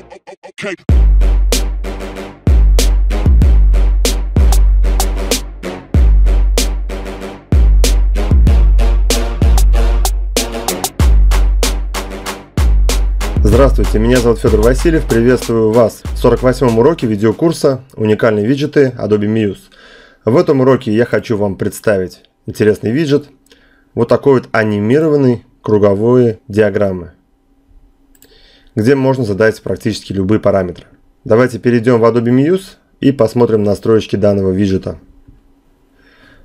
Okay. Здравствуйте, меня зовут Федор Васильев, приветствую вас в 48-м уроке видеокурса «Уникальные виджеты Adobe Muse». В этом уроке я хочу вам представить интересный виджет, вот такой вот анимированный круговые диаграммы где можно задать практически любые параметры. Давайте перейдем в Adobe Muse и посмотрим настройки данного виджета.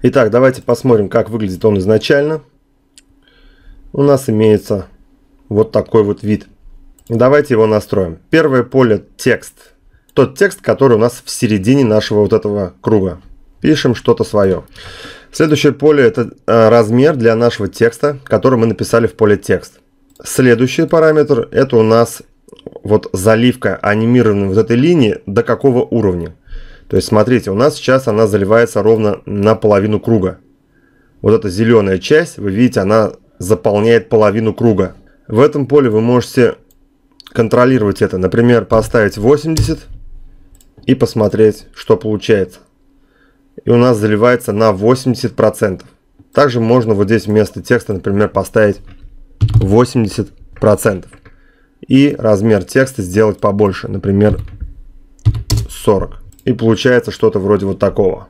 Итак, давайте посмотрим, как выглядит он изначально. У нас имеется вот такой вот вид. Давайте его настроим. Первое поле – текст. Тот текст, который у нас в середине нашего вот этого круга. Пишем что-то свое. Следующее поле – это э, размер для нашего текста, который мы написали в поле текст. Следующий параметр это у нас вот заливка анимированной вот этой линии до какого уровня. То есть смотрите, у нас сейчас она заливается ровно на половину круга. Вот эта зеленая часть, вы видите, она заполняет половину круга. В этом поле вы можете контролировать это. Например, поставить 80 и посмотреть, что получается. И у нас заливается на 80%. Также можно вот здесь вместо текста, например, поставить 80%. И размер текста сделать побольше, например, 40. И получается что-то вроде вот такого.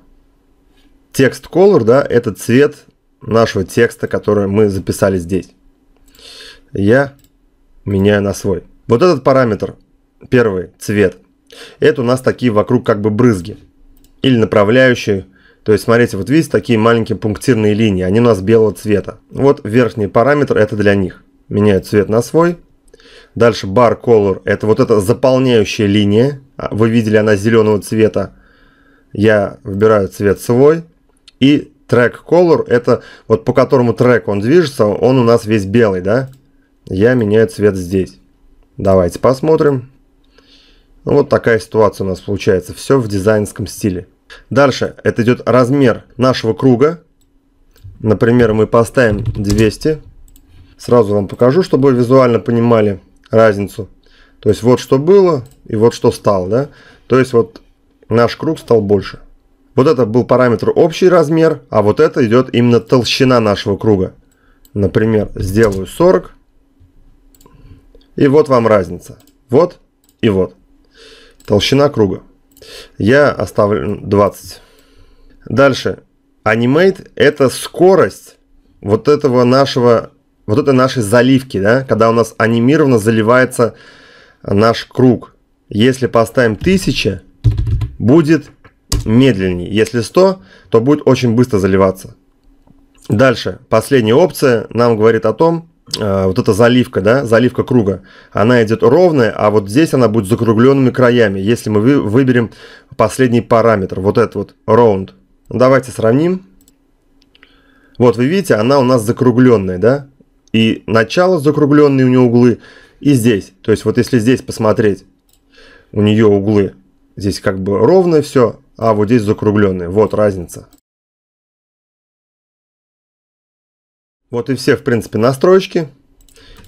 Текст color, да, это цвет нашего текста, который мы записали здесь. Я меняю на свой. Вот этот параметр, первый цвет, это у нас такие вокруг как бы брызги или направляющие то есть, смотрите, вот видите такие маленькие пунктирные линии, они у нас белого цвета. Вот верхний параметр, это для них. Меняю цвет на свой. Дальше bar color, это вот эта заполняющая линия. А, вы видели, она зеленого цвета. Я выбираю цвет свой. И track color, это вот по которому трек он движется, он у нас весь белый, да? Я меняю цвет здесь. Давайте посмотрим. Вот такая ситуация у нас получается. Все в дизайнском стиле. Дальше это идет размер нашего круга. Например, мы поставим 200. Сразу вам покажу, чтобы вы визуально понимали разницу. То есть вот что было и вот что стало. Да? То есть вот наш круг стал больше. Вот это был параметр общий размер, а вот это идет именно толщина нашего круга. Например, сделаю 40. И вот вам разница. Вот и вот. Толщина круга. Я оставлю 20. Дальше. animate это скорость вот этого нашего, вот этой нашей заливки, да, когда у нас анимированно заливается наш круг. Если поставим 1000, будет медленнее. Если 100, то будет очень быстро заливаться. Дальше, последняя опция нам говорит о том, Э, вот эта заливка, да, заливка круга, она идет ровная, а вот здесь она будет закругленными краями, если мы выберем последний параметр, вот этот вот, round. Давайте сравним. Вот вы видите, она у нас закругленная, да, и начало закругленные у нее углы, и здесь. То есть вот если здесь посмотреть, у нее углы здесь как бы ровное все, а вот здесь закругленные. Вот разница. Вот и все, в принципе, настройки.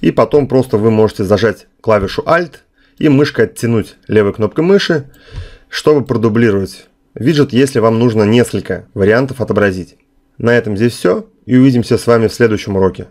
И потом просто вы можете зажать клавишу Alt и мышкой оттянуть левой кнопкой мыши, чтобы продублировать виджет, если вам нужно несколько вариантов отобразить. На этом здесь все, и увидимся с вами в следующем уроке.